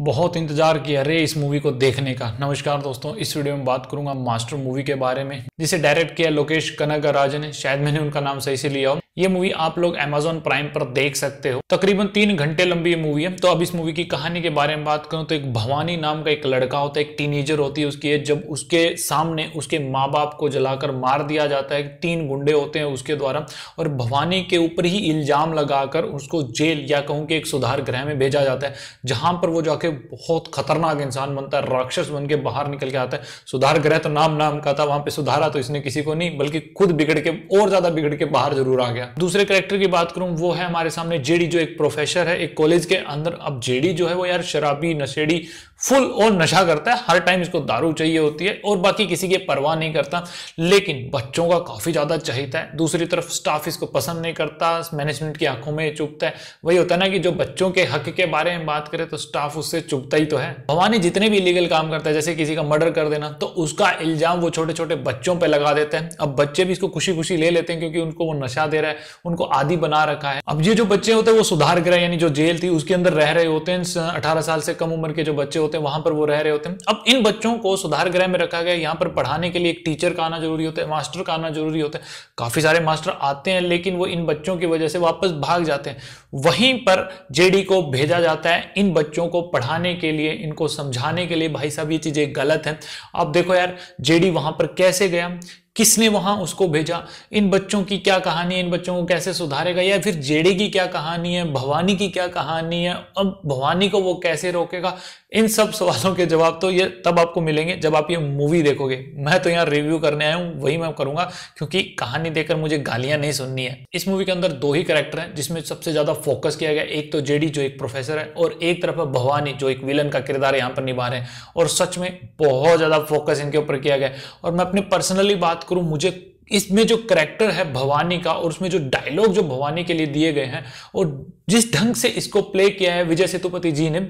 बहुत इंतजार किया रे इस मूवी को देखने का नमस्कार दोस्तों इस वीडियो में बात करूंगा मास्टर मूवी के बारे में जिसे डायरेक्ट किया लोकेश कनक राजा ने शायद मैंने उनका नाम सही से लिया हो ये मूवी आप लोग अमेजोन प्राइम पर देख सकते हो तकरीबन तीन घंटे लंबी ये मूवी है तो अब इस मूवी की कहानी के बारे में बात करूं तो एक भवानी नाम का एक लड़का होता है एक टीनेजर होती है उसकी एज जब उसके सामने उसके माँ बाप को जलाकर मार दिया जाता है तीन गुंडे होते हैं उसके द्वारा और भवानी के ऊपर ही इल्जाम लगाकर उसको जेल या कहूँ कि एक सुधार गृह में भेजा जाता है जहां पर वो जाके बहुत खतरनाक इंसान बनता है राक्षस बन के बाहर निकल के आता है सुधार गृह तो नाम नाम का था वहां पर सुधारा तो इसने किसी को नहीं बल्कि खुद बिगड़ के और ज्यादा बिगड़ के बाहर जरूर आ गया गया दूसरे करेक्टर की बात करूं वो है हमारे सामने जेडी जो एक प्रोफेसर है एक कॉलेज के अंदर अब जेडी जो है वो यार शराबी नशेड़ी फुल और नशा करता है हर टाइम इसको दारू चाहिए होती है और बाकी किसी की परवाह नहीं करता लेकिन बच्चों का काफ़ी ज़्यादा चाहता है दूसरी तरफ स्टाफ इसको पसंद नहीं करता मैनेजमेंट की आंखों में चुपता है वही होता है ना कि जो बच्चों के हक के बारे में बात करें तो स्टाफ उससे चुपता ही तो है भवानी जितने भी इलीगल काम करता है जैसे किसी का मर्डर कर देना तो उसका इल्जाम वो छोटे छोटे बच्चों पर लगा देते हैं अब बच्चे भी इसको खुशी खुशी ले लेते हैं क्योंकि उनको वो नशा दे रहा है उनको आदि बना रखा है अब ये जो बच्चे होते हैं वो सुधार ग्रह यानी जो जेल थी उसके अंदर रह रहे होते हैं अठारह साल से कम उम्र के जो बच्चे होते होते हैं वहां पर वो रह रहे होते हैं अब इन बच्चों को सुधार गृह में रखा गया यहाँ पर पढ़ाने के लिए एक टीचर का आना जरूरी होता है मास्टर का आना जरूरी होता है काफ़ी सारे मास्टर आते हैं लेकिन वो इन बच्चों की वजह से वापस भाग जाते हैं वहीं पर जेडी को भेजा जाता है इन बच्चों को पढ़ाने के लिए इनको समझाने के लिए भाई साहब ये चीज़ें गलत हैं अब देखो यार जेडी वहां पर कैसे गया किसने वहां उसको भेजा इन बच्चों की क्या कहानी है इन बच्चों को कैसे सुधारेगा या फिर जेड़े की क्या कहानी है भवानी की क्या कहानी है अब भवानी को वो कैसे रोकेगा इन सब सवालों के जवाब तो ये तब आपको मिलेंगे जब आप ये मूवी देखोगे मैं तो यहाँ रिव्यू करने आया हूँ वही मैं करूंगा क्योंकि कहानी देखकर मुझे गालियां नहीं सुननी है इस मूवी के अंदर दो ही करेक्टर हैं जिसमें सबसे ज्यादा फोकस किया गया एक तो जेडी जो एक प्रोफेसर है और एक तरफ है भवानी जो एक विलन का किरदार यहाँ पर निभा रहे हैं और सच में बहुत ज्यादा फोकस इनके ऊपर किया गया और मैं अपनी पर्सनली बात करूं मुझे इसमें जो करेक्टर है भवानी का और उसमें जो डायलॉग जो भवानी के लिए दिए गए हैं और जिस ढंग से इसको प्ले किया है विजय सेतुपति जी ने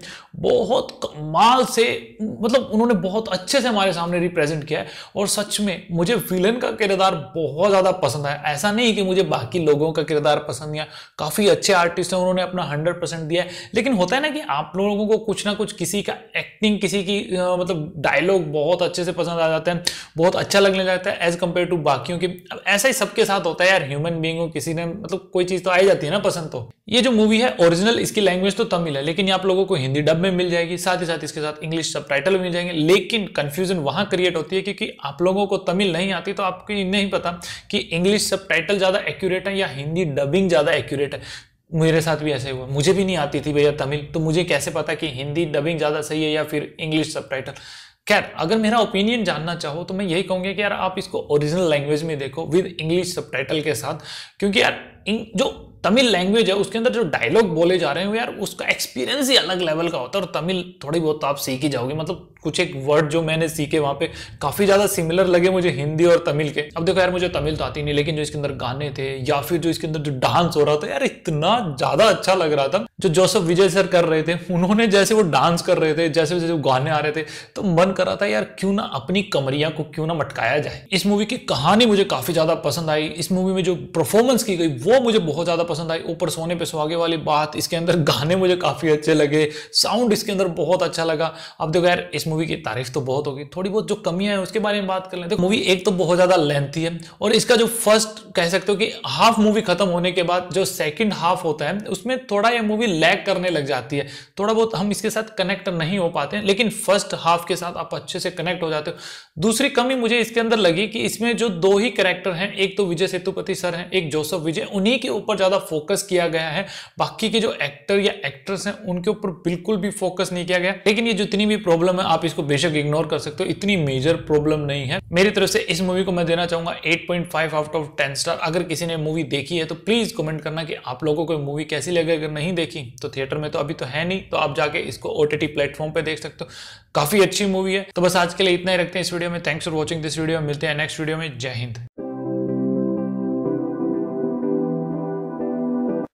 बहुत कमाल से मतलब उन्होंने बहुत अच्छे से हमारे सामने रिप्रेजेंट किया है और सच में मुझे विलन का किरदार बहुत ज़्यादा पसंद आया ऐसा नहीं कि मुझे बाकी लोगों का किरदार पसंद या काफ़ी अच्छे आर्टिस्ट हैं उन्होंने अपना हंड्रेड परसेंट दिया है लेकिन होता है ना कि आप लोगों को कुछ ना कुछ किसी का एक्टिंग किसी की मतलब डायलॉग बहुत अच्छे से पसंद आ जाते हैं बहुत अच्छा लगने लगता है एज कम्पेयर टू बाकियों क्योंकि अब ऐसा ही सबके साथ होता है यार ह्यूमन बींग हो किसी ने मतलब कोई चीज़ तो आई जाती है ना पसंद तो ये जो मूवी है ओरिजिनल इसकी लैंग्वेज तो तमिल है लेकिन आप लोगों को हिंदी डब में मिल जाएगी साथ ही साथ इसके साथ इंग्लिश सब टाइटल मिल जाएंगे लेकिन कन्फ्यूजन वहां क्रिएट होती है क्योंकि आप लोगों को तमिल नहीं आती तो आपको नहीं पता कि इंग्लिश सब ज़्यादा एक्यूरेट है या हिंदी डबिंग ज़्यादा एक्यूरेट है मेरे साथ भी ऐसे हुआ मुझे भी नहीं आती थी भैया तमिल तो मुझे कैसे पता कि हिंदी डबिंग ज़्यादा सही है या फिर इंग्लिश सब खैर अगर मेरा ओपिनियन जानना चाहो तो मैं यही कहूंगी कि यार आप इसको ओरिजिनल लैंग्वेज में देखो विद इंग्लिश सबटाइटल के साथ क्योंकि यार जो तमिल लैंग्वेज है उसके अंदर जो डायलॉग बोले जा रहे हैं यार उसका एक्सपीरियंस ही अलग लेवल का होता है और तमिल थोड़ी बहुत तो आप सीख ही जाओगे मतलब कुछ एक वर्ड जो मैंने सीखे वहाँ पे काफ़ी ज़्यादा सिमिलर लगे मुझे हिंदी और तमिल के अब देखो यार मुझे तमिल तो आती नहीं लेकिन जो इसके अंदर गाने थे या फिर जो इसके अंदर जो डांस हो रहा था यार इतना ज़्यादा अच्छा लग रहा था जो जोसफ विजय सर कर रहे थे उन्होंने जैसे वो डांस कर रहे थे जैसे जैसे गाने आ रहे थे तो मन कर रहा था यार क्यों ना अपनी कमरिया को क्यों ना मटकाया जाए इस मूवी की कहानी मुझे काफ़ी ज़्यादा पसंद आई इस मूवी में जो परफॉर्मेंस की गई वो मुझे बहुत ज़्यादा पसंद आई ऊपर सोने पे सुहागे वाली बात इसके अंदर गाने मुझे काफ़ी अच्छे लगे साउंड इसके अंदर बहुत अच्छा लगा अब देखो यार इस मूवी की तारीफ तो बहुत होगी थोड़ी बहुत जो कमियां हैं उसके बारे में बात कर लें देखो मूवी एक तो बहुत ज़्यादा लेंथी है और इसका जो फर्स्ट कह सकते हो कि हाफ मूवी खत्म होने के बाद जो सेकेंड हाफ होता है उसमें थोड़ा यह मूवी लैक करने लग जाती है थोड़ा बहुत हम इसके साथ कनेक्ट नहीं हो पाते लेकिन फर्स्ट हाफ के साथ आप अच्छे से कनेक्ट हो जाते हो दूसरी कमी मुझे इसके अंदर लगी कि इसमें जो दो ही करेक्टर हैं एक तो विजय सेतुपति सर हैं एक जोसफ विजय उन्हीं के ऊपर ज़्यादा ज़्यादा फोकस किया गया है बाकी के जो एक्टर या एक्ट्रेस हैं उनके ऊपर बिल्कुल भी फोकस नहीं किया गया लेकिन ये जितनी भी प्रॉब्लम है आप इसको बेशक इग्नोर कर सकते हो इतनी मेजर प्रॉब्लम नहीं है मेरी तरफ से इस मूवी को मैं देना चाहूंगा 8.5 आउट ऑफ टेन स्टार अगर किसी ने मूवी देखी है तो प्लीज कमेंट करना कि आप लोगों को मूवी कैसी लगे अगर नहीं देखी तो थिएटर में तो अभी तो है नहीं तो आप जाके इसको ओटीटी प्लेटफॉर्म पे देख सकते हो काफी अच्छी मूवी है तो बस आज के लिए इतना ही रखते हैं इस वीडियो में thanks for watching this video मिलते हैं नेक्स्ट वीडियो में जय हिंद